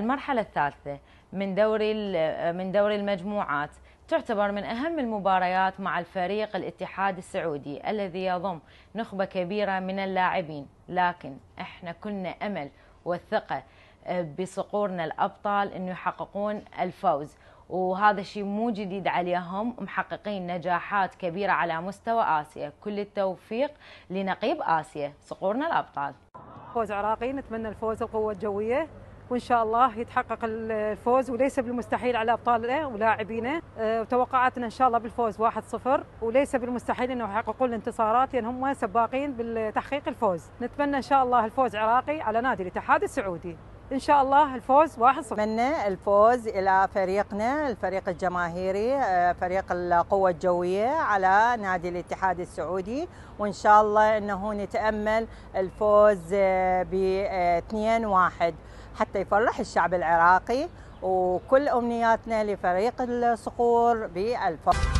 المرحلة الثالثة من دوري من دوري المجموعات تعتبر من أهم المباريات مع الفريق الاتحاد السعودي الذي يضم نخبة كبيرة من اللاعبين لكن احنا كنا أمل والثقة آه، بصقورنا الأبطال أن يحققون الفوز وهذا الشيء مو جديد عليهم محققين نجاحات كبيرة على مستوى آسيا كل التوفيق لنقيب آسيا صقورنا الأبطال فوز عراقي نتمنى الفوز القوة الجوية وان شاء الله يتحقق الفوز وليس بالمستحيل على ابطالنا إيه، ولاعبينا إيه. آه، وتوقعاتنا ان شاء الله بالفوز 1-0 وليس بالمستحيل انه يحققون الانتصارات لان يعني هم سباقين بالتحقيق الفوز نتمنى ان شاء الله الفوز عراقي على نادي الاتحاد السعودي ان شاء الله الفوز 1-0 من الفوز الى فريقنا الفريق الجماهيري آه، فريق القوه الجويه على نادي الاتحاد السعودي وان شاء الله انه نتامل الفوز آه، ب 2-1 حتى يفرح الشعب العراقي وكل أمنياتنا لفريق الصقور بالفرح